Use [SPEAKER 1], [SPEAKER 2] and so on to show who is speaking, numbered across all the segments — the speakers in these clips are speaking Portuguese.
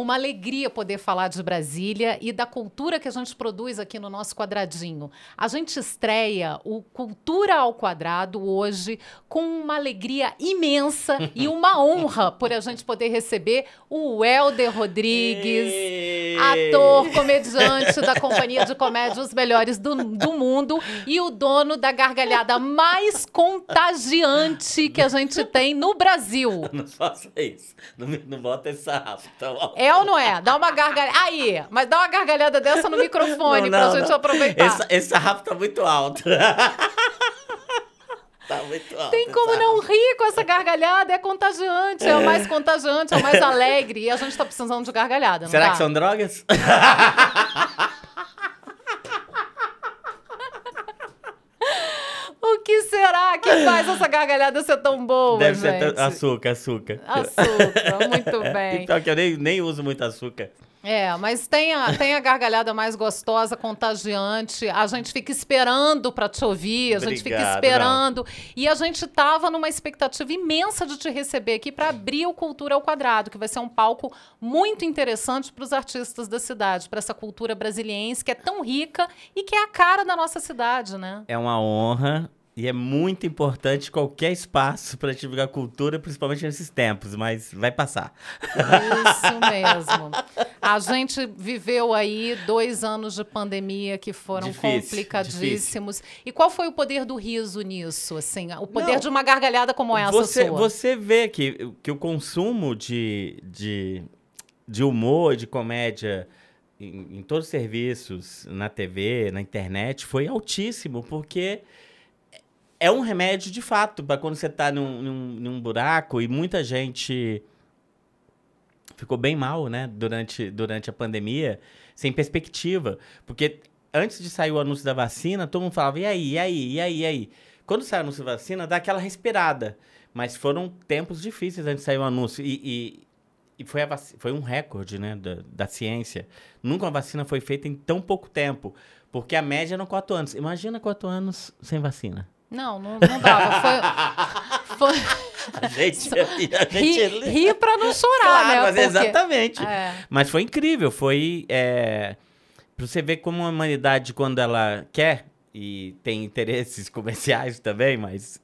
[SPEAKER 1] uma alegria poder falar de Brasília e da cultura que a gente produz aqui no nosso quadradinho. A gente estreia o Cultura ao Quadrado hoje com uma alegria imensa e uma honra por a gente poder receber o Helder Rodrigues, ator, comediante da Companhia de Comédia Os Melhores do, do Mundo e o dono da gargalhada mais contagiante que a gente tem no Brasil. Não
[SPEAKER 2] faça isso. Não, não bota essa raspa. Tá
[SPEAKER 1] é ou não é? Dá uma gargalhada. Aí, mas dá uma gargalhada dessa no microfone não, não, pra gente não. aproveitar. Essa,
[SPEAKER 2] esse sarrafo tá muito alto. Tá muito alto, Tem como
[SPEAKER 1] não rir com essa gargalhada? É contagiante, é o mais contagiante, é o mais alegre. E a gente tá precisando de gargalhada, Será tá? que são
[SPEAKER 2] drogas?
[SPEAKER 1] faz essa gargalhada ser tão boa, Deve gente? ser açúcar,
[SPEAKER 2] açúcar. Açúcar, muito bem. Então, que eu nem, nem uso muito açúcar.
[SPEAKER 1] É, mas tem a, tem a gargalhada mais gostosa, contagiante. A gente fica esperando para te ouvir, a gente fica esperando. Não. E a gente tava numa expectativa imensa de te receber aqui para abrir o Cultura ao Quadrado, que vai ser um palco muito interessante para os artistas da cidade, para essa cultura brasiliense que é tão rica e que é a cara da nossa cidade, né?
[SPEAKER 2] É uma honra. E é muito importante qualquer espaço para divulgar cultura, principalmente nesses tempos, mas vai passar.
[SPEAKER 1] Isso mesmo. A gente viveu aí dois anos de pandemia que foram difícil, complicadíssimos. Difícil. E qual foi o poder do riso nisso? Assim, o poder Não, de uma gargalhada como essa você, sua? Você
[SPEAKER 2] vê que, que o consumo de, de, de humor, de comédia... Em, em todos os serviços, na TV, na internet, foi altíssimo, porque é um remédio de fato para quando você tá num, num, num, buraco e muita gente ficou bem mal, né, durante, durante a pandemia, sem perspectiva. Porque antes de sair o anúncio da vacina, todo mundo falava, e aí, e aí, e aí, e aí. Quando sai o anúncio da vacina, dá aquela respirada. Mas foram tempos difíceis antes de sair o anúncio. E, e, e foi, foi um recorde né, da, da ciência. Nunca uma vacina foi feita em tão pouco tempo. Porque a média eram quatro anos. Imagina quatro anos sem vacina.
[SPEAKER 1] Não, não, não dava. Foi. foi...
[SPEAKER 2] A gente, a gente ri, ri pra não chorar, né, claro, né? Mas Exatamente. É. Mas foi incrível. Foi. É, pra você ver como a humanidade, quando ela quer e tem interesses comerciais também, mas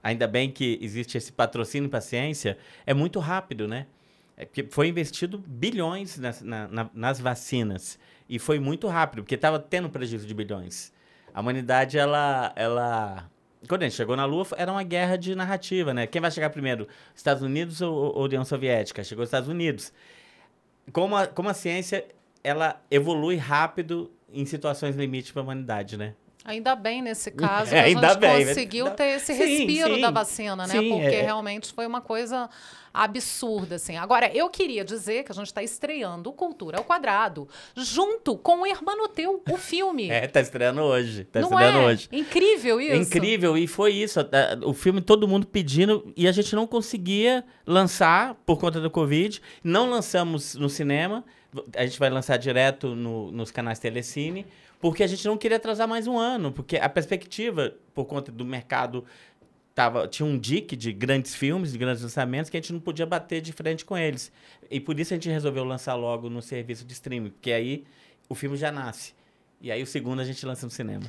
[SPEAKER 2] ainda bem que existe esse patrocínio para ciência, é muito rápido, né? É porque foi investido bilhões nas, na, na, nas vacinas. E foi muito rápido, porque estava tendo prejuízo de bilhões. A humanidade, ela, ela quando a gente chegou na Lua, era uma guerra de narrativa, né? Quem vai chegar primeiro? Estados Unidos ou, ou União Soviética? Chegou os Estados Unidos. Como a, como a ciência, ela evolui rápido em situações limite para a humanidade, né?
[SPEAKER 1] Ainda bem nesse caso, é, ainda a gente bem, né? conseguiu mas... ter esse respiro sim, sim, da vacina, né? Sim, é. Porque é. realmente foi uma coisa absurda, assim. Agora, eu queria dizer que a gente está estreando Cultura ao Quadrado, junto com o irmão Teu, o filme. é,
[SPEAKER 2] tá estreando hoje. Tá não estreando é? hoje.
[SPEAKER 1] Incrível isso. Incrível,
[SPEAKER 2] e foi isso. É, o filme, todo mundo pedindo, e a gente não conseguia lançar por conta do Covid. Não lançamos no cinema, a gente vai lançar direto no, nos canais Telecine porque a gente não queria atrasar mais um ano, porque a perspectiva, por conta do mercado, tava, tinha um dique de grandes filmes, de grandes lançamentos, que a gente não podia bater de frente com eles. E por isso a gente resolveu lançar logo no serviço de streaming, porque aí o filme já nasce. E aí o segundo a gente lança no cinema.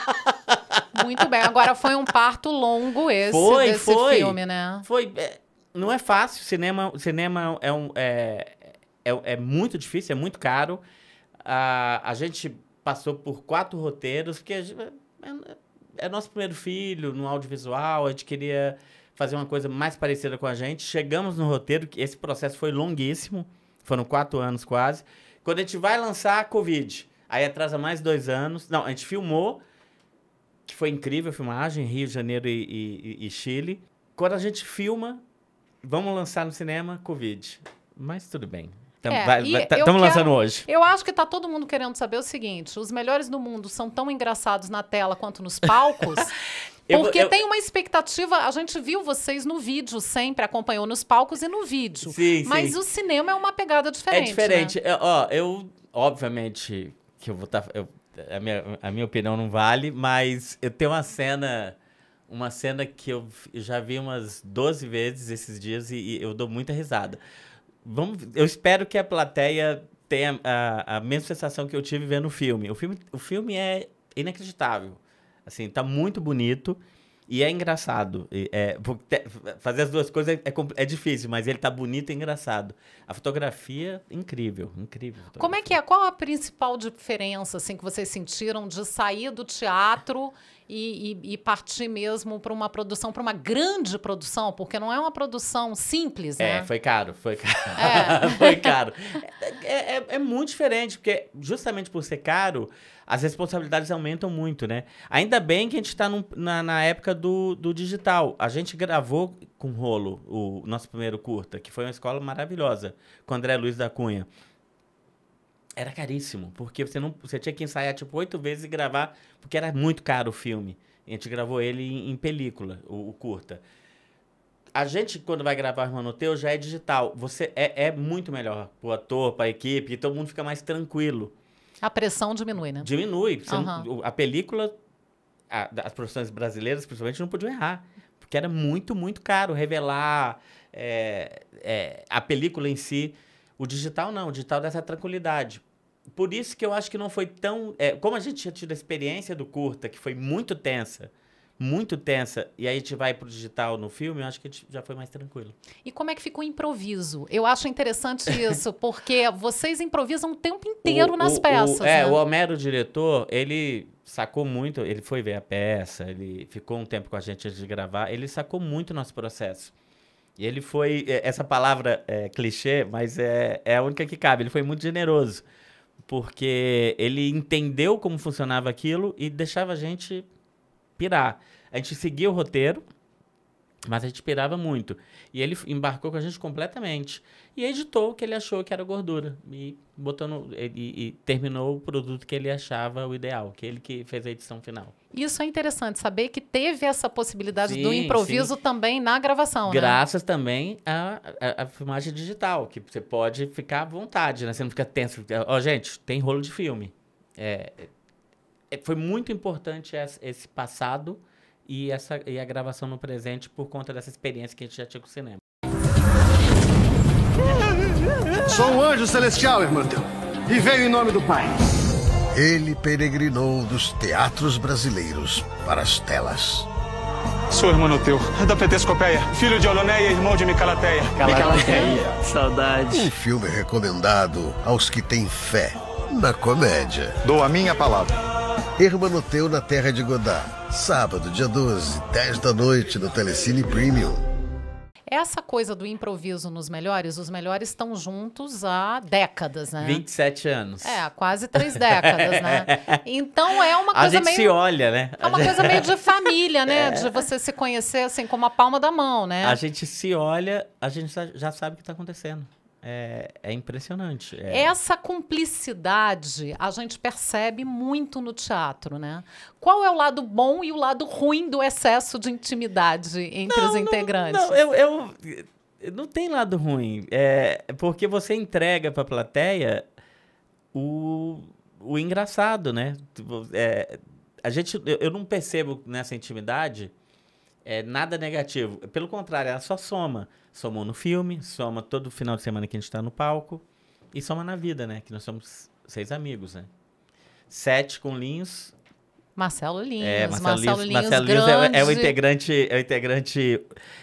[SPEAKER 1] Muito bem. Agora foi um parto longo esse foi, desse foi. filme, né?
[SPEAKER 2] Foi. É, não é fácil. Cinema, cinema é, um, é, é, é muito difícil, é muito caro. A, a gente passou por quatro roteiros, porque é, é, é nosso primeiro filho no audiovisual, a gente queria fazer uma coisa mais parecida com a gente. Chegamos no roteiro, que esse processo foi longuíssimo, foram quatro anos quase. Quando a gente vai lançar a Covid, aí atrasa mais dois anos. Não, a gente filmou, que foi incrível a filmagem, Rio de Janeiro e, e, e Chile. Quando a gente filma, vamos lançar no cinema Covid. Mas tudo bem, Estamos é, tá- lançando hoje.
[SPEAKER 1] Eu acho que está todo mundo querendo saber o seguinte: os melhores do mundo são tão engraçados na tela quanto nos palcos. Porque eu, eu... tem uma expectativa, a gente viu vocês no vídeo sempre, acompanhou nos palcos e no vídeo. Sim, mas sim. o cinema é uma pegada diferente. É diferente.
[SPEAKER 2] Né? Eu, é, ó, eu, obviamente, que eu vou estar. Tá, a, minha, a minha opinião não vale, mas eu tenho uma cena. Uma cena que eu já vi umas 12 vezes esses dias e, e eu dou muita risada. Vamos, eu espero que a plateia tenha a, a mesma sensação que eu tive vendo o filme. O filme, o filme é inacreditável. Assim, tá muito bonito. E é engraçado. É, fazer as duas coisas é, é, é, difícil, mas ele tá bonito e engraçado. A fotografia, incrível, incrível. Fotografia. Como
[SPEAKER 1] é que é? Qual a principal diferença assim, que vocês sentiram de sair do teatro e, e, e partir mesmo para uma produção, para uma grande produção? Porque não é uma produção simples, é, né? É,
[SPEAKER 2] foi caro, foi caro. É. foi caro. É, é, é muito diferente, porque justamente por ser caro, as responsabilidades aumentam muito, né? Ainda bem que a gente está na, na, época do, do digital. A gente gravou com rolo o nosso primeiro curta, que foi uma escola maravilhosa, com André Luiz da Cunha. Era caríssimo, porque você, não, você tinha que ensaiar tipo oito vezes e gravar, porque era muito caro o filme. A gente gravou ele em, em película, o, o, curta. A gente, quando vai gravar o no Teu, já é digital. Você é, é muito melhor pro ator, pra equipe, e todo mundo fica mais tranquilo.
[SPEAKER 1] A pressão diminui, né? Diminui. Uhum. Não,
[SPEAKER 2] a película, a, as produções brasileiras, principalmente, não podiam errar. Porque era muito, muito caro revelar é, é, a película em si. O digital não, o digital dá essa tranquilidade. Por isso que eu acho que não foi tão. É, como a gente já tido a experiência do curta, que foi muito tensa, muito tensa e aí a gente vai pro digital no filme, eu acho que já foi mais tranquilo.
[SPEAKER 1] E como é que fica o improviso? Eu acho interessante isso, porque vocês improvisam o tempo inteiro o, nas o, peças. O, é, né? o
[SPEAKER 2] Homero, o diretor, ele sacou muito, ele foi ver a peça, ele ficou um tempo com a gente antes de gravar, ele sacou muito o nosso processo. E ele foi, é, essa palavra é clichê, mas é, é a única que cabe, ele foi muito generoso. Porque ele entendeu como funcionava aquilo e deixava a gente pirar. A gente seguia o roteiro, mas a gente pirava muito. E ele embarcou com a gente completamente. E editou o que ele achou que era gordura. E, botou no, e, e, terminou o produto que ele achava o ideal, que ele que fez a edição final.
[SPEAKER 1] Isso é interessante, saber que teve essa possibilidade sim, do improviso sim. também na gravação, né? Graças
[SPEAKER 2] né? também à, à, à, filmagem digital, que você pode ficar à vontade, né? Você não fica tenso. Ó, oh, gente, tem rolo de filme. É, é, foi muito importante esse passado e, essa, e a gravação no presente por conta dessa experiência que a gente já tinha com o cinema. Sou um
[SPEAKER 1] anjo celestial, irmão teu, e venho em nome do Pai.
[SPEAKER 2] Ele peregrinou dos teatros brasileiros para as telas. Sou irmão teu, da Petescopeia, filho de Oloneia e irmão de Micalateia. Micalateia, saudade. Um filme recomendado aos que têm fé na comédia. Dou a minha palavra. Hermanoteu na Terra de Godá, Sábado, dia 12, 10 da noite, no Telecine Premium.
[SPEAKER 1] Essa coisa do improviso nos melhores, os melhores estão juntos há décadas, né?
[SPEAKER 2] 27 anos. É,
[SPEAKER 1] quase três décadas, né? Então é uma coisa meio. A gente meio, se olha, né? É uma coisa meio de família, né? É. De você se conhecer assim como a palma da mão, né? A
[SPEAKER 2] gente se olha, a gente já sabe o que está acontecendo. É, é impressionante. É. Essa
[SPEAKER 1] cumplicidade a gente percebe muito no teatro, né? Qual é o lado bom e o lado ruim do excesso de intimidade entre não, os integrantes? Não, não eu,
[SPEAKER 2] eu, não tem lado ruim. É porque você entrega para a plateia o, o engraçado, né? Tipo, é, a gente, eu, eu não percebo nessa intimidade é nada negativo. Pelo contrário, ela só soma. Somou no filme, soma todo final de semana que a gente está no palco e soma na vida, né? Que nós somos seis amigos, né? Sete com Linhos.
[SPEAKER 1] Marcelo Linhos. É, Marcelo, Marcelo Linhos, Linhos, Marcelo Linhos é, é, o integrante,
[SPEAKER 2] é o integrante,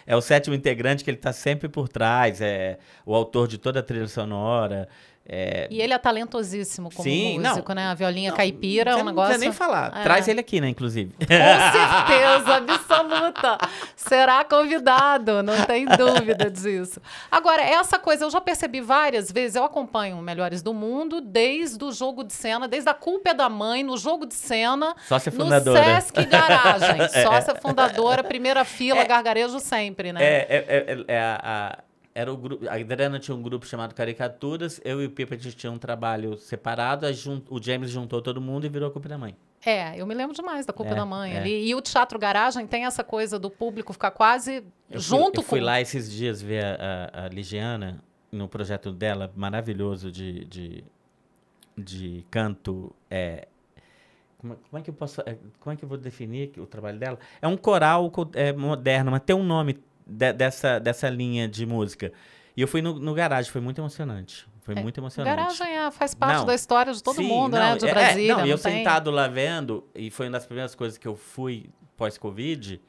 [SPEAKER 2] é o sétimo integrante que ele está sempre por trás, é o autor de toda a trilha sonora, é... E
[SPEAKER 1] ele é talentosíssimo como Sim, músico, não, né? A violinha não, caipira é um negócio. Não nem falar. É. Traz
[SPEAKER 2] ele aqui, né, inclusive. Com
[SPEAKER 1] certeza, absoluta. Será convidado, não tem dúvida disso. Agora, essa coisa eu já percebi várias vezes, eu acompanho Melhores do Mundo desde o jogo de cena, desde a culpa é da mãe, no jogo de cena. Sócia fundadora. No Sesc Garagem. É. Sócia fundadora, primeira fila, é. gargarejo sempre, né?
[SPEAKER 2] É, é, a era o grupo, a Adriana tinha um grupo chamado Caricaturas, eu e o Pipa a gente tinha um trabalho separado, jun, o James juntou todo mundo e virou a Culpa da Mãe.
[SPEAKER 1] É, eu me lembro demais da Culpa é, da Mãe é. ali. E o Teatro Garagem tem essa coisa do público ficar quase eu junto fui, eu com... fui lá
[SPEAKER 2] esses dias ver a, a, a Ligiana no projeto dela maravilhoso de, de, de canto. É, como, como, é que eu posso. É, como é que eu vou definir o trabalho dela? É um coral é, moderno, mas tem um nome de, dessa, dessa linha de música. E eu fui no, no garagem, foi muito emocionante. Foi é, muito emocionante. Garagem é, faz parte não, da história de todo sim, mundo, não, né? De é, é, Brasília. É, não, não eu tem... sentado lá vendo, e foi uma das primeiras coisas que eu fui pós-Covid,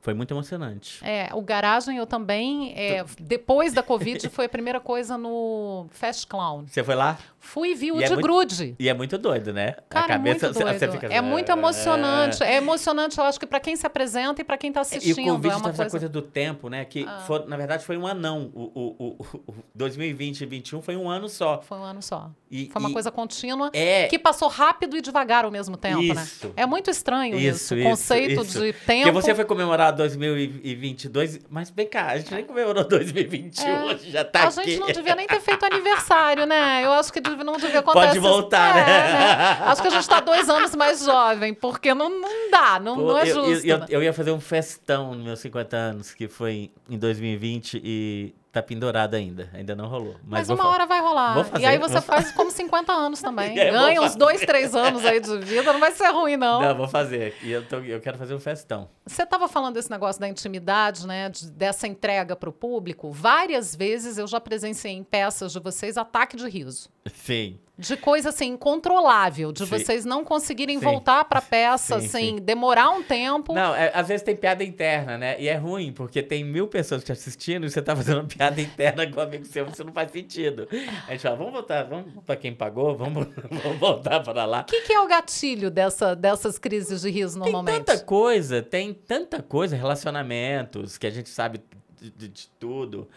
[SPEAKER 2] foi muito emocionante.
[SPEAKER 1] É, o Garagem eu também, é, então depois da Covid, foi a primeira coisa no Fast Clown. Você foi lá? Fui e vi o e é de é grude.
[SPEAKER 2] e é muito doido, né? Cara, a é cabeça, assim, é muito doido. Você fica... É muito emocionante. É, é
[SPEAKER 1] emocionante, eu acho que para quem se apresenta e para quem tá assistindo. É, e o Covid é uma tá coisa... coisa
[SPEAKER 2] do tempo, né? Que, ah. foi, na verdade, foi um anão. O, o, o, o 2020 e 2021 foi um ano só.
[SPEAKER 1] Foi um ano só.
[SPEAKER 2] E, foi uma e... coisa
[SPEAKER 1] contínua é... que passou rápido e devagar ao mesmo tempo, né? isso. né? É muito estranho isso, isso o conceito isso. de tempo. Porque você foi
[SPEAKER 2] comemorar comemorar 2022, mas vem cá, a gente nem comemorou 2021, é. já tá a aqui. A gente não devia nem ter
[SPEAKER 1] feito aniversário, né? Eu acho que não devia acontecer. Pode voltar, é, né?
[SPEAKER 2] né? Acho que a gente
[SPEAKER 1] tá dois anos mais jovem, porque não, não dá, não, Pô, não é justo. Eu, eu, né?
[SPEAKER 2] eu, ia fazer um festão nos meus 50 anos, que foi em 2020 e tá pendurado ainda. Ainda não rolou. Mas, mas uma hora vai rolar. Fazer, e aí você faz
[SPEAKER 1] como 50 anos também. É, Ganha uns 2, 3 anos aí de vida. Não vai ser ruim, não. Não, vou
[SPEAKER 2] fazer. E eu, tô, eu quero fazer um festão.
[SPEAKER 1] Você tava falando desse negócio da intimidade, né? De, dessa entrega pro público. Várias vezes eu já presenciei em peças de vocês ataque de riso. Sim de coisa assim incontrolável, de sim. vocês não conseguirem sim. voltar para peça, sim, assim, demorar um tempo.
[SPEAKER 2] Não, é, às vezes tem piada interna, né? E é ruim, porque tem mil pessoas te assistindo e você tá fazendo uma piada interna com um amigo seu, você não faz sentido. A gente fala, vamos voltar, vamos para quem pagou, vamos, vamos voltar para lá. O
[SPEAKER 1] que, que, é o gatilho dessa, dessas crises de riso normalmente? Tem
[SPEAKER 2] tanta coisa, tem tanta coisa, relacionamentos, que a gente sabe de, de, de tudo.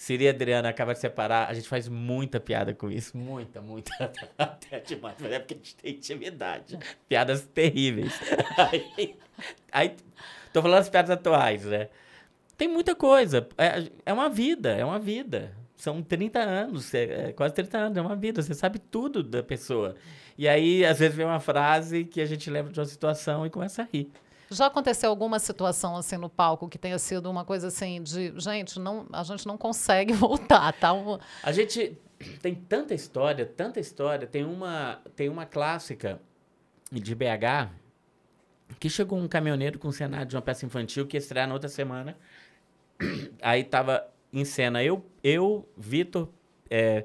[SPEAKER 2] Siri e Adriana acabam de separar, a gente faz muita piada com isso. Muita, muita. Até demais, mas é porque a gente tem intimidade. Piadas terríveis. aí, aí, tô falando as piadas atuais, né? Tem muita coisa. É, é uma vida, é uma vida. São 30 anos, é, é quase 30 anos, é uma vida. Você sabe tudo da pessoa. E aí, às vezes, vem uma frase que a gente lembra de uma situação e começa a rir.
[SPEAKER 1] Já aconteceu alguma situação assim no palco que tenha sido uma coisa assim de, gente, não, a gente não consegue voltar, tá? Um...
[SPEAKER 2] A gente tem tanta história, tanta história, tem uma, tem uma clássica de BH que chegou um caminhoneiro com um cenário de uma peça infantil que ia estrear na outra semana. Aí tava em cena eu, eu, Vitor, é,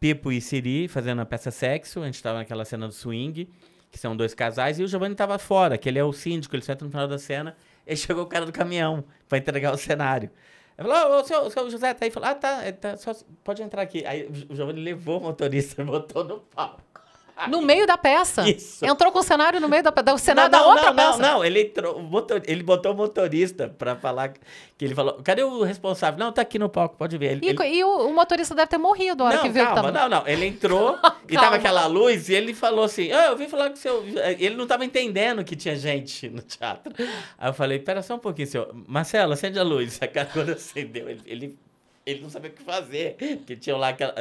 [SPEAKER 2] Pipo e Siri fazendo a peça sexo, a gente tava naquela cena do swing que são dois casais, e o Giovanni tava fora, que ele é o síndico, ele sai no final da cena, e chegou o cara do caminhão para entregar o cenário. Ele falou, ô, seu, o seu José tá aí? Falou, ah, tá, é, tá só, pode entrar aqui. Aí o Giovanni levou o motorista e botou no palco.
[SPEAKER 1] No meio da peça. Isso. Entrou com o cenário no meio da peça. O cenário não, não, da outra não, peça. Não,
[SPEAKER 2] não, ele, entrou, motor, ele botou o motorista pra falar que ele falou. Cadê o responsável? Não, tá aqui no palco, pode ver. Ele, e, ele...
[SPEAKER 1] e o, o, motorista deve ter morrido a hora não, que viu calma, que tava...
[SPEAKER 2] Não, não, ele entrou e tava aquela luz e ele falou assim: ah, eu vim falar com o seu. Ele não tava entendendo que tinha gente no teatro. Aí eu falei: pera só um pouquinho, senhor. Marcelo, acende a luz. Quando acendeu, ele, ele ele não sabia o que fazer. Porque tinha lá aquela.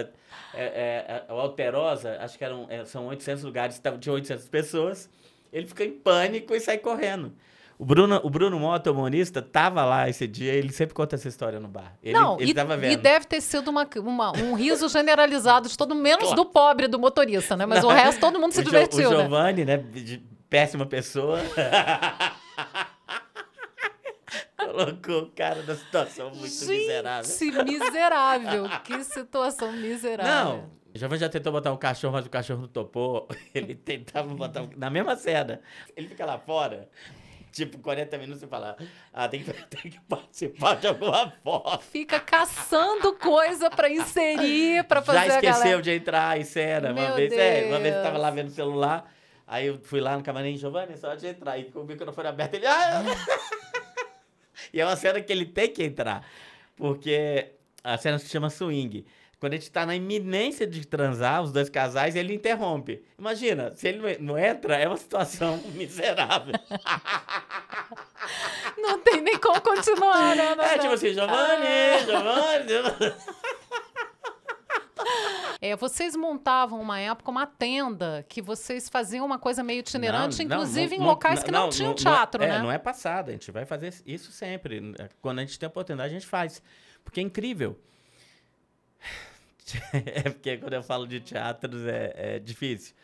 [SPEAKER 2] É, é, o Alterosa, acho que eram, são 800 lugares, tinha 800 pessoas. Ele fica em pânico e sai correndo. O Bruno, o Bruno Mota, o tava lá esse dia, ele sempre conta essa história no bar. Ele, Não, ele e, tava vendo. E deve
[SPEAKER 1] ter sido uma, uma um riso generalizado de todo menos claro. do pobre, do motorista, né? Mas Não, o resto todo mundo se o divertiu. o né?
[SPEAKER 2] Giovanni, né? né? Péssima pessoa. colocou o cara na situação muito Gente, miserável.
[SPEAKER 1] miserável. Que situação miserável. Não,
[SPEAKER 2] Giovanni já tentou botar um cachorro, mas o cachorro não topou. Ele tentava botar um... na mesma cena. Ele fica lá fora, tipo 40 minutos e fala: Ah, tem que, tem que participar de alguma forma. Fica
[SPEAKER 1] caçando coisa pra inserir, pra fazer. Já esqueceu galera...
[SPEAKER 2] de entrar em cena. Meu é, uma vez, Deus. é, uma vez ele tava lá vendo o celular. Aí eu fui lá no camarim, Giovanni, é só de entrar. E com o microfone aberto, ele. Ah, E é uma cena que ele tem que entrar. Porque a cena se chama swing. Quando a gente tá na iminência de transar, os dois casais, ele interrompe. Imagina, se ele não entra, é uma situação miserável.
[SPEAKER 1] Não tem nem como continuar, né? É né, tipo né? assim, Giovanni, ah. Giovanni. Giovanni. É, vocês montavam uma época uma tenda que vocês faziam uma coisa meio itinerante, não, inclusive não, em locais não, que não, tinham é, teatro, é, né? Não é
[SPEAKER 2] passado, a gente vai fazer isso sempre. Né? Quando a gente tem a oportunidade, a gente faz. Porque é incrível. É porque quando eu falo de teatros é, é difícil.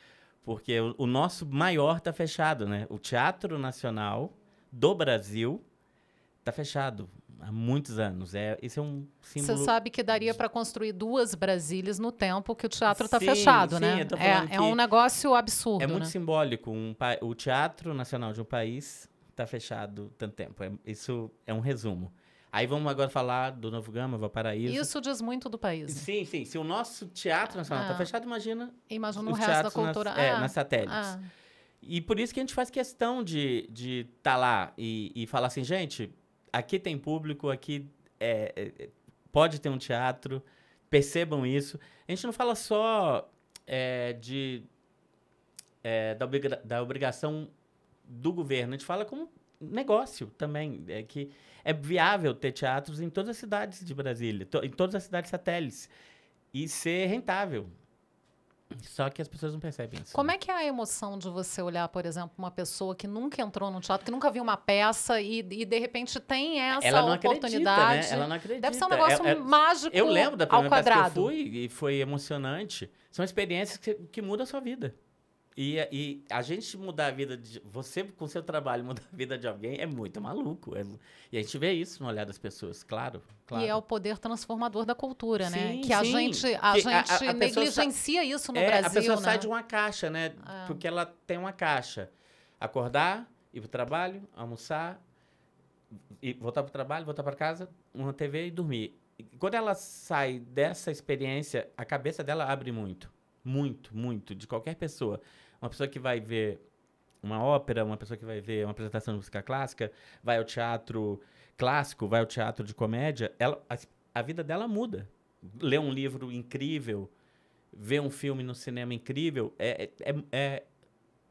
[SPEAKER 2] Porque o, o nosso maior está fechado, né? O Teatro Nacional do Brasil está fechado há muitos anos. É, esse é um símbolo. Você
[SPEAKER 1] sabe que daria para construir duas Brasílias no tempo que o teatro está fechado, sim, né? É, é, um negócio absurdo. É muito né?
[SPEAKER 2] simbólico. Um, o Teatro Nacional de um país está fechado tanto tempo. É, isso é um resumo. Aí vamos agora falar do Novo Gama, Valparaíso.
[SPEAKER 1] Isso diz muito do país. Sim, sim. Se o nosso teatro nacional está ah. fechado, imagina. Imagina o resto da cultura. Nas, é, ah. é, nas satélites. Ah.
[SPEAKER 2] E por isso que a gente faz questão de estar de tá lá e, e falar assim, gente, aqui tem público, aqui é, é, é, pode ter um teatro, percebam isso. A gente não fala só é, de, é, da, obriga da, obrigação do governo, a gente fala como negócio também, é que é viável ter teatros em todas as cidades de Brasília, to em todas as cidades satélites, e ser rentável. Só que as pessoas não percebem isso.
[SPEAKER 1] Como né? é que é a emoção de você olhar, por exemplo, uma pessoa que nunca entrou num teatro, que nunca viu uma peça e, e de repente tem essa Ela não oportunidade? Acredita, né? Ela não acredita. Deve ser um negócio é, é, mágico. Eu lembro da primeira vez que eu fui
[SPEAKER 2] e foi emocionante. São experiências que, que mudam a sua vida. E, e a gente mudar a vida de. Você, com seu trabalho, mudar a vida de alguém é muito maluco. É, e a gente vê isso no olhar das pessoas, claro. claro. E é
[SPEAKER 1] o poder transformador da cultura, né? sim, né? Que sim. a gente, a que gente a, a negligencia sa... isso no é, Brasil. A pessoa né? sai de
[SPEAKER 2] uma caixa, né? É. Porque ela tem uma caixa. Acordar, ir o trabalho, almoçar, e voltar pro trabalho, voltar para casa, uma TV e dormir. E quando ela sai dessa experiência, a cabeça dela abre muito. Muito, muito, de qualquer pessoa. Uma pessoa que vai ver uma ópera, uma pessoa que vai ver uma apresentação de música clássica, vai ao teatro clássico, vai ao teatro de comédia, ela, a, a vida dela muda. Lê um livro incrível, vê um filme no cinema incrível, é, é, é, é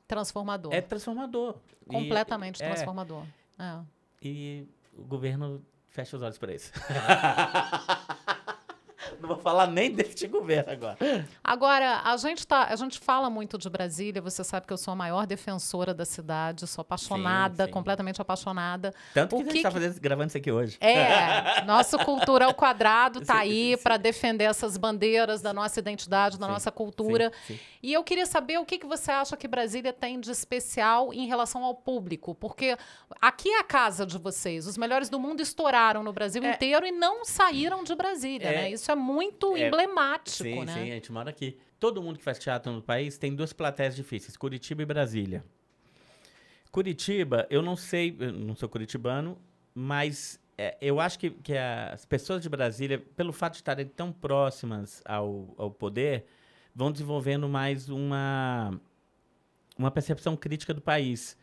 [SPEAKER 1] transformador. É transformador. Completamente e, é. transformador. É, é.
[SPEAKER 2] E o governo fecha os olhos para isso. Não vou falar nem deste governo agora.
[SPEAKER 1] Agora, a gente, tá, a gente fala muito de Brasília, você sabe que eu sou a maior defensora da cidade, sou apaixonada, sim, sim. completamente apaixonada. Tanto o que, que a gente está fazendo,
[SPEAKER 2] gravando isso aqui hoje. É,
[SPEAKER 1] nosso Cultural Quadrado está aí para defender essas bandeiras da nossa identidade, da sim, nossa cultura. E eu queria saber o que, que você acha que Brasília tem de especial em relação ao público, porque aqui é a casa de vocês, os melhores do mundo estouraram no Brasil é, inteiro e não saíram de Brasília, é, né? Isso é muito muito é, emblemático, sim, né? Sim, a
[SPEAKER 2] gente mora aqui. Todo mundo que faz teatro no país tem duas plateias difíceis, Curitiba e Brasília. Curitiba, eu não sei, eu não sou curitibano, mas é, eu acho que, que, as pessoas de Brasília, pelo fato de estarem tão próximas ao, ao poder, vão desenvolvendo mais uma, uma percepção crítica do país.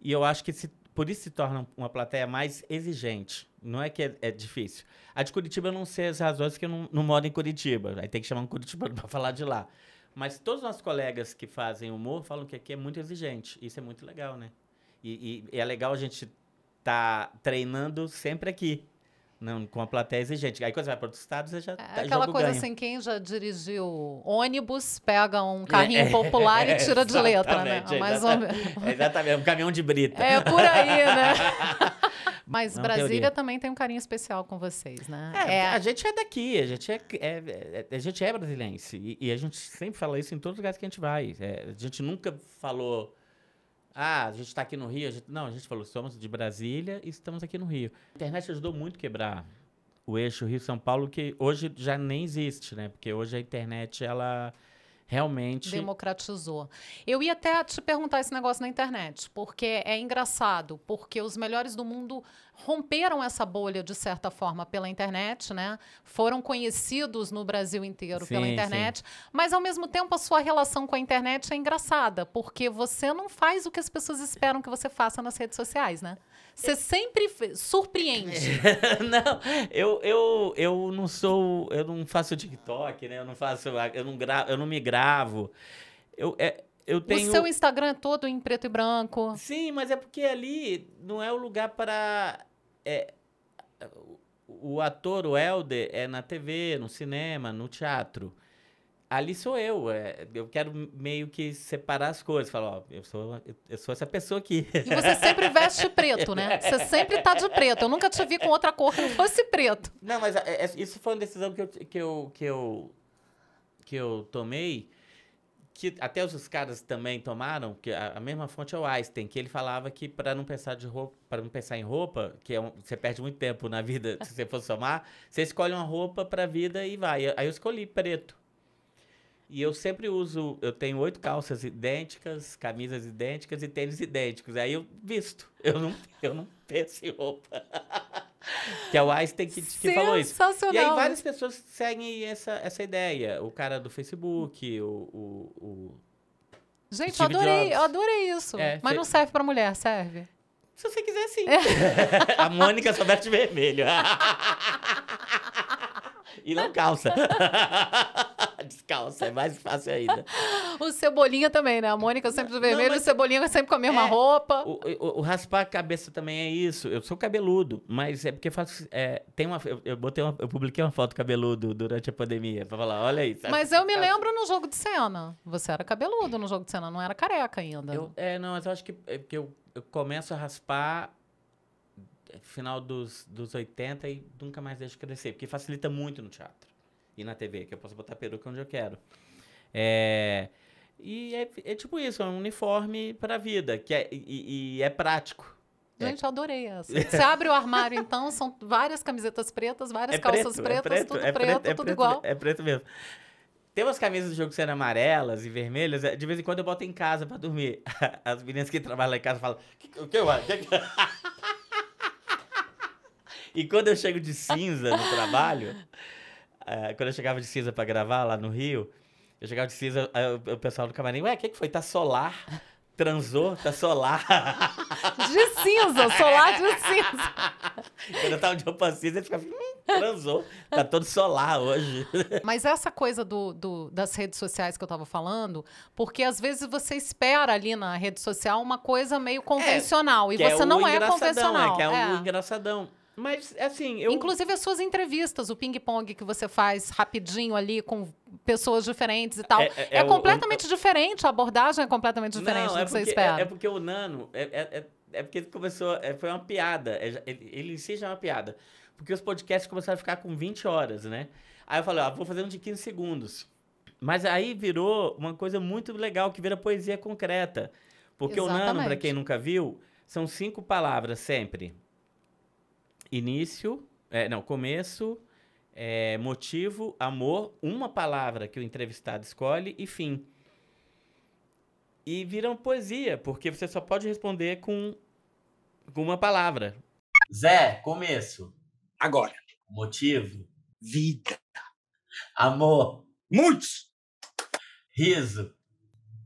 [SPEAKER 2] E eu acho que se por isso se torna uma plateia mais exigente. Não é que é, é difícil. A de Curitiba eu não sei as razões que eu não, não moro em Curitiba. Aí tem que chamar um curitibano para falar de lá. Mas todos os nossos colegas que fazem humor falam que aqui é muito exigente. Isso é muito legal, né? E, e, e é legal a gente estar tá treinando sempre aqui. Não, com a plateia exigente. Aí quando você vai para outros Estados você já é tá Aquela coisa ganho. assim,
[SPEAKER 1] quem já dirigiu ônibus, pega um é, carrinho é, popular é, e tira de letra, né? Mais ou é
[SPEAKER 2] Exatamente, um caminhão de brita. É por aí, né?
[SPEAKER 1] Mas Não, Brasília teoria. também tem um carinho especial com vocês, né? É, é. a
[SPEAKER 2] gente é daqui, a gente é, a gente é brasiliense. E, e, a gente sempre fala isso em todos os lugares que a gente vai. a gente nunca falou ah, a gente está aqui no Rio. A gente... Não, a gente falou, somos de Brasília e estamos aqui no Rio. A internet ajudou muito a quebrar o eixo Rio-São Paulo, que hoje já nem existe, né? Porque hoje a internet, ela realmente.
[SPEAKER 1] Democratizou. Eu ia até te perguntar esse negócio na internet, porque é engraçado, porque os melhores do mundo romperam essa bolha, de certa forma, pela internet, né? Foram conhecidos no Brasil inteiro sim, pela internet, sim. mas ao mesmo tempo a sua relação com a internet é engraçada, porque você não faz o que as pessoas esperam que você faça nas redes sociais, né? Você sempre surpreende.
[SPEAKER 2] não, eu, eu, eu não sou. Eu não faço TikTok, né? Eu não faço. Eu não, gravo, eu não me gravo. Eu, é, eu tenho... O seu
[SPEAKER 1] Instagram é todo em preto e branco. Sim, mas é porque ali não é o lugar para. É,
[SPEAKER 2] o ator, o Helder, é na TV, no cinema, no teatro ali sou eu. É, eu quero meio que separar as coisas. Falar, ó, eu sou, eu sou essa pessoa aqui. E você sempre veste preto, né? Você sempre tá de preto. Eu nunca te vi com outra cor que não fosse preto. Não, mas é, é isso foi uma decisão que eu, que eu, que eu, que eu tomei, que até os caras também tomaram, que a, mesma fonte é o Einstein, que ele falava que para não pensar de roupa, para não pensar em roupa, que é um, você perde muito tempo na vida, se você for somar, você escolhe uma roupa para a vida e vai. Aí eu escolhi preto. E eu sempre uso, eu tenho oito calças idênticas, camisas idênticas e tênis idênticos. Aí eu visto. Eu não, eu não penso em roupa. que é o Einstein que, que falou isso. E aí várias pessoas seguem essa, essa ideia. O cara do Facebook, o. o, o Gente, Steve eu adorei, Jobs. eu
[SPEAKER 1] adorei isso. É, Mas não serve para mulher, serve? Se você quiser, sim. É.
[SPEAKER 2] A Mônica só veste vermelho. e não calça calça, é mais fácil ainda.
[SPEAKER 1] o Cebolinha também, né? A Mônica sempre do vermelho, não, mas... o Cebolinha sempre com a mesma é,
[SPEAKER 2] roupa. O, o, o, raspar a cabeça também é isso. Eu sou cabeludo, mas é porque faço. É, tem uma, eu, eu, botei uma, eu publiquei uma foto cabeludo durante a pandemia pra falar, olha isso. Tá mas eu me calça. Tá
[SPEAKER 1] lembro no jogo de cena. Você era cabeludo no jogo de cena, não era careca ainda. Eu, é,
[SPEAKER 2] não, mas eu acho que, é, que eu, eu começo a raspar é, final dos, dos 80 e nunca mais deixo crescer, porque facilita muito no teatro e na TV, que eu posso botar peruca onde eu quero. É, e é, é tipo isso, é um uniforme para vida, que é, e, e é prático. É. Gente,
[SPEAKER 1] eu adorei essa. Você abre o armário, então, são várias camisetas pretas, várias é calças preto, é pretas, é preto, tudo é preto, preto é tudo preto, igual.
[SPEAKER 2] É preto mesmo. Tem umas camisas do jogo sendo amarelas e vermelhas, de vez em quando eu boto em casa pra dormir. As meninas que trabalham lá em casa falam, o que eu acho? e quando eu chego de cinza no trabalho, é, quando eu chegava de cinza pra gravar lá no Rio, eu chegava de cinza, o pessoal do camarim, ué, o que, que foi? Tá solar? Transou? Tá solar?
[SPEAKER 1] De cinza, solar de cinza.
[SPEAKER 2] Quando eu tava de roupa cinza, ele ficava, hum, transou, tá todo solar hoje.
[SPEAKER 1] Mas essa coisa do, do, das redes sociais que eu tava falando, porque às vezes você espera ali na rede social uma coisa meio é, convencional, é, e você é não é né, convencional. É, que é, é. um
[SPEAKER 2] engraçadão.
[SPEAKER 1] Mas, assim, eu... Inclusive as suas entrevistas, o ping-pong que você faz rapidinho ali com pessoas diferentes e tal. É, é, é, é, é completamente o, diferente, a abordagem é completamente diferente não, é do é que porque, você espera. É,
[SPEAKER 2] porque o Nano, é, é, porque ele começou, foi uma piada, ele, ele em si já é uma piada. Porque os podcasts começaram a ficar com 20 horas, né? Aí eu falei, ó, vou fazer um de 15 segundos. Mas aí virou uma coisa muito legal, que vira poesia concreta. Porque Exatamente. o Nano, para quem nunca viu, são cinco palavras sempre. Início, é, não, começo, é, motivo, amor, uma palavra que o entrevistado escolhe e fim. E viram poesia, porque você só pode responder com uma palavra. Zé, começo. Agora. Motivo. Vida. Amor. Muitos. Riso.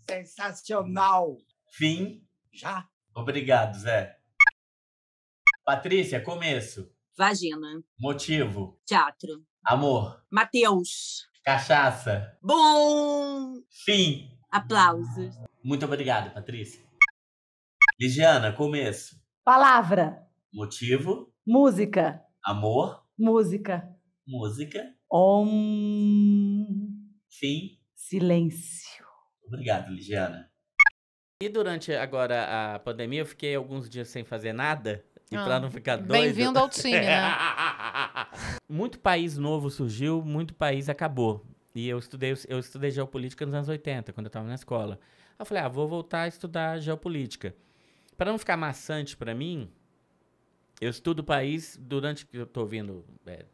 [SPEAKER 2] Sensacional. Fim. Já. Obrigado, Zé. Patrícia, começo. Vagina. Motivo. Teatro. Amor. Mateus. Cachaça. Bom. Fim. Aplausos. Muito obrigado, Patrícia. Ligiana, começo. Palavra. Motivo. Música. Amor. Música. Música. Om. Fim. Silêncio. Obrigado, Ligiana. E durante agora a pandemia, eu fiquei alguns dias sem fazer nada. E ah, pra não ficar doido. Bem-vindo ao time, né? muito país novo surgiu, muito país acabou. E eu estudei, eu estudei geopolítica nos anos 80, quando eu estava na escola. Eu falei, ah, vou voltar a estudar geopolítica. Para não ficar maçante para mim, eu estudo o país durante que eu estou vendo é,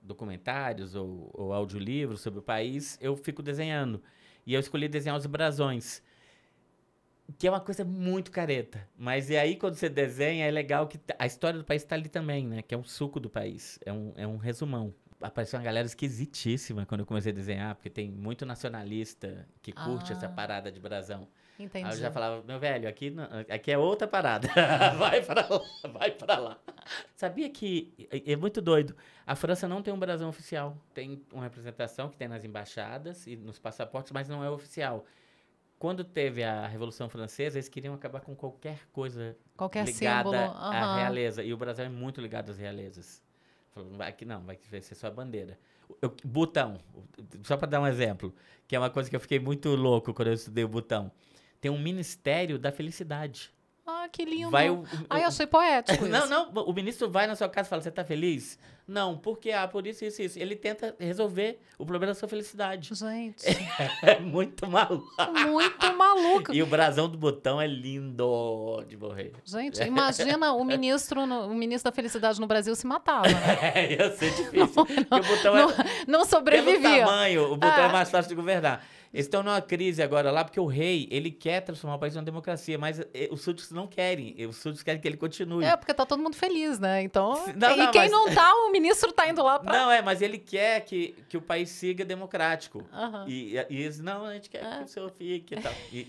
[SPEAKER 2] documentários ou, ou audiolivros sobre o país, eu fico desenhando. E eu escolhi desenhar os brasões que é uma coisa muito careta. Mas e é aí, quando você desenha, é legal que a história do país está ali também, né? Que é um suco do país. É um, é um resumão. Apareceu uma galera esquisitíssima quando eu comecei a desenhar, porque tem muito nacionalista que curte ah. essa parada de brasão. Entendi. Aí eu já falava, meu velho, aqui, não, aqui é outra parada. vai para lá, vai para lá. Sabia que é muito doido. A França não tem um brasão oficial. Tem uma representação que tem nas embaixadas e nos passaportes, mas não é oficial quando teve a Revolução Francesa, eles queriam acabar com qualquer coisa qualquer ligada símbolo. Uhum. à realeza. E o Brasil é muito ligado às realezas. Falou, vai que não, vai ser só a bandeira. Eu, botão, só para dar um exemplo, que é uma coisa que eu fiquei muito louco quando eu estudei o botão. Tem um Ministério da Felicidade que lindo. Vai o, Ai, eu sou
[SPEAKER 1] poético. não, não,
[SPEAKER 2] o ministro vai na sua casa e fala: Você tá feliz? Não, porque ah, por isso, isso, isso. Ele tenta resolver o problema da sua felicidade.
[SPEAKER 1] Gente.
[SPEAKER 2] É, muito maluco. Muito
[SPEAKER 1] maluco. E o
[SPEAKER 2] brasão do botão é lindo de morrer. Gente, imagina
[SPEAKER 1] o ministro, no, o ministro da felicidade no Brasil se matava. Né?
[SPEAKER 2] É, ia ser difícil. Não, não, o botão não, é,
[SPEAKER 1] não sobrevivia. Pelo tamanho, o botão é ah. mais
[SPEAKER 2] fácil de governar. Eles estão numa crise agora lá, porque o rei, ele quer transformar o país numa democracia, mas eh, os súditos não querem. Os súditos querem que ele continue. É,
[SPEAKER 1] porque tá todo mundo feliz, né? Então. Não, e não, quem mas... não tá, o ministro tá indo lá pra.
[SPEAKER 2] Não, é, mas ele quer que, que o país siga democrático. Uhum. E, e eles, não, a gente quer é. que o senhor fique e tal. E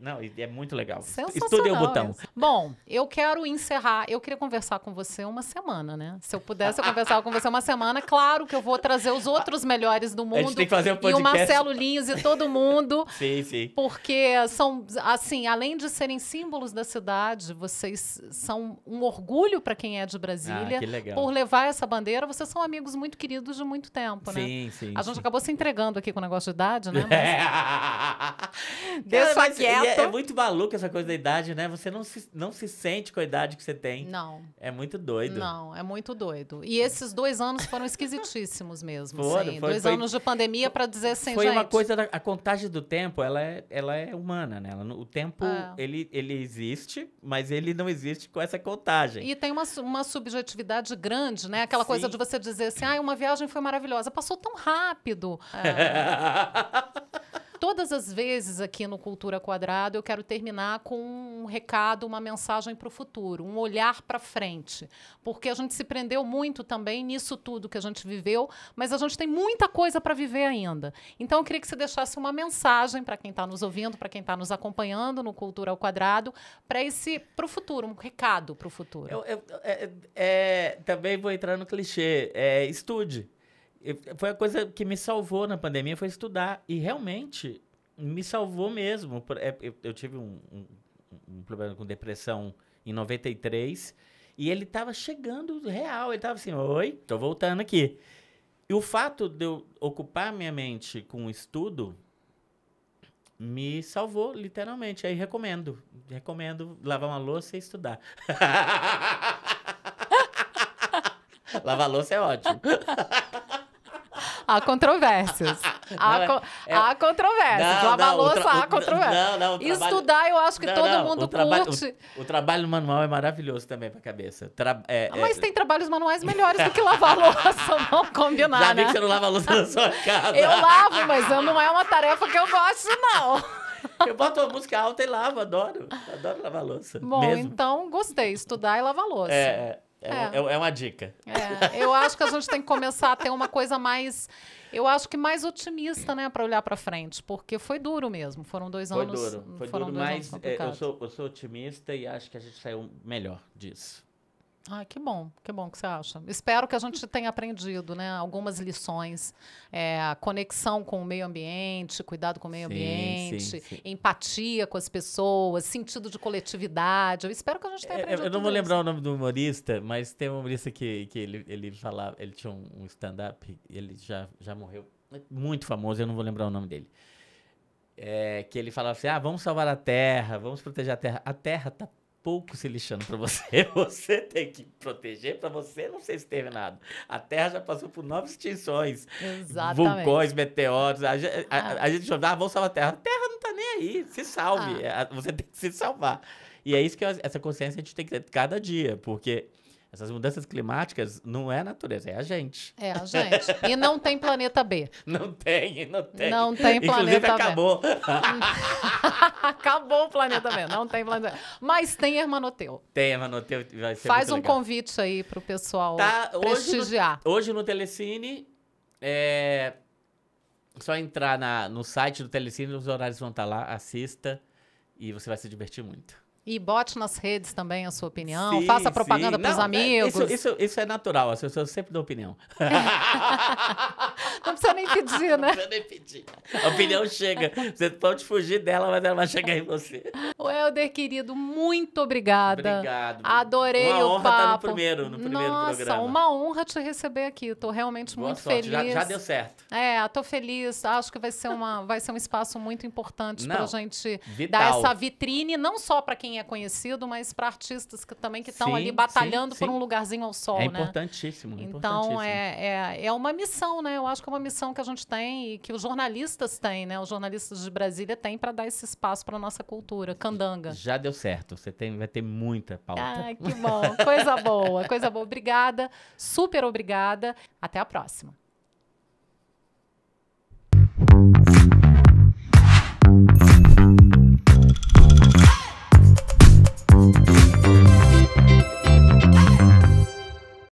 [SPEAKER 2] Não, é muito legal. estude o botão. Isso.
[SPEAKER 1] Bom, eu quero encerrar. Eu queria conversar com você uma semana, né? Se eu pudesse, eu conversava com você uma semana. Claro que eu vou trazer os outros melhores do mundo. A gente tem que fazer um podcast. E o Marcelo Linhos e todo todo mundo. Sim, sim. Porque são, assim, além de serem símbolos da cidade, vocês são um orgulho para quem é de Brasília. Ah, que legal. Por levar essa bandeira, vocês são amigos muito queridos de muito tempo, sim, né? Sim, sim. A gente sim. acabou se entregando aqui com o negócio de idade, né? Mas... Deixa mas é, quieto. É, é,
[SPEAKER 2] muito maluco essa coisa da idade, né? Você não se, não se sente com a idade que você tem. Não. É muito doido.
[SPEAKER 1] Não, é muito doido. E esses dois anos foram esquisitíssimos mesmo. Foram, assim. dois foi, anos de pandemia para dizer assim, foi gente... Foi uma coisa...
[SPEAKER 2] Da, a, contagem do tempo, ela é, ela é humana, né? o tempo, é. ele, ele existe, mas ele não existe com essa contagem.
[SPEAKER 1] E tem uma, uma subjetividade grande, né? Aquela Sim. coisa de você dizer assim, ah, uma viagem foi maravilhosa. Passou tão rápido.
[SPEAKER 2] É.
[SPEAKER 1] Todas as vezes aqui no Cultura Quadrado eu quero terminar com um recado, uma mensagem para o futuro, um olhar para frente, porque a gente se prendeu muito também nisso tudo que a gente viveu, mas a gente tem muita coisa para viver ainda. Então eu queria que você deixasse uma mensagem para quem está nos ouvindo, para quem está nos acompanhando no Cultura ao Quadrado, para esse para o futuro, um recado para o futuro. Eu,
[SPEAKER 2] eu, é, é, é, também vou entrar no clichê, é, estude foi a coisa que me salvou na pandemia, foi estudar. E realmente me salvou mesmo. É, eu tive um, um, um problema com depressão em 93 e ele estava chegando real. Ele estava assim: oi, tô voltando aqui. E o fato de eu ocupar minha mente com o estudo me salvou, literalmente. Aí recomendo. Recomendo lavar uma louça e estudar.
[SPEAKER 1] lavar louça é ótimo. há controvérsias. Há, não, é? co é... há controvérsias. Não, Lavar não, louça, há controvérsias. Não, não, trabalho... Estudar, eu acho que não, todo não, mundo o curte.
[SPEAKER 2] O, o, trabalho manual é maravilhoso também pra cabeça. Tra... É, ah, é- mas
[SPEAKER 1] tem trabalhos manuais melhores do que lavar louça, não combinar, Já né? que você não lava
[SPEAKER 2] louça na sua casa. Eu lavo,
[SPEAKER 1] mas não é uma tarefa que eu gosto, não. Eu boto uma música alta e lavo, adoro. Adoro lavar louça. Bom, mesmo. então gostei. Estudar e lavar louça. É, é. É, é, é. é uma dica. É. Eu acho que a gente tem que começar a ter uma coisa mais. Eu acho que mais otimista, né, para olhar para frente, porque foi duro mesmo. Foram dois foi anos. Duro, foi foram duro, dois mas anos é, eu,
[SPEAKER 2] sou, eu sou otimista e acho que a gente saiu melhor disso.
[SPEAKER 1] Ah, que bom, que bom que você acha. Espero que a gente tenha aprendido, né? Algumas lições. É, conexão com o meio ambiente, cuidado com o meio sim, ambiente, sim, sim. empatia com as pessoas, sentido de coletividade. Eu espero que a gente tenha é, é, aprendido. Eu, eu não vou isso. lembrar
[SPEAKER 2] o nome do humorista, mas tem um humorista que, que ele, ele falava, ele tinha um, um stand-up, ele já, já morreu, muito famoso, eu não vou lembrar o nome dele. É, que ele falava assim: ah, vamos salvar a terra, vamos proteger a terra. A terra tá pouco se lixando para você. Você tem que proteger para você não ser exterminado. A Terra já passou por nove extinções.
[SPEAKER 1] Exatamente. Vulcões,
[SPEAKER 2] meteoros. A, a, a, ah. a gente joga, ah, vamos salvar a Terra. A Terra não está nem aí. Se salve. Ah. Você tem que se salvar. E é isso que eu, essa consciência a gente tem que ter cada dia, porque essas mudanças climáticas não é a natureza, é a gente. É a gente.
[SPEAKER 1] E não tem planeta B. Não
[SPEAKER 2] tem, não tem. Não tem Inclusive, planeta acabou. B. acabou.
[SPEAKER 1] acabou o planeta B, não tem planeta B. Mas tem Hermanoteu.
[SPEAKER 2] Tem Hermanoteu, vai ser Faz um legal.
[SPEAKER 1] convite aí pro pessoal tá, prestigiar.
[SPEAKER 2] Hoje no, hoje no Telecine, é só entrar na, no site do Telecine, os horários vão estar lá, assista e você vai se divertir muito.
[SPEAKER 1] E bote nas redes também a sua opinião, sim, faça propaganda para os amigos. É, isso,
[SPEAKER 2] isso, isso, é natural, as pessoas sempre dão opinião.
[SPEAKER 1] precisa nem pedir, né? Não precisa nem pedir.
[SPEAKER 2] A opinião chega. Você pode fugir dela, mas ela vai chegar em você.
[SPEAKER 1] O Helder, querido, muito obrigada. Obrigado. Adorei uma o honra tá papo. Estar no primeiro, no primeiro Nossa, programa. uma honra te receber aqui. Estou realmente Boa muito sorte. feliz. Já, já deu certo. É, estou feliz. Acho que vai ser, uma, vai ser um espaço muito importante para a gente Vital. dar essa vitrine, não só para quem é conhecido, mas para artistas que também que estão ali batalhando sim, sim. por um lugarzinho ao sol. É né?
[SPEAKER 2] importantíssimo. Então, É,
[SPEAKER 1] é, é uma missão, né? Eu acho que é uma missão que a gente tem e que os jornalistas têm, né? Os jornalistas de Brasília têm para dar esse espaço para nossa cultura, candanga.
[SPEAKER 2] Já deu certo. Você tem, vai ter muita pauta. Ai, que bom. Coisa boa,
[SPEAKER 1] coisa boa. Obrigada. Super obrigada. Até a próxima.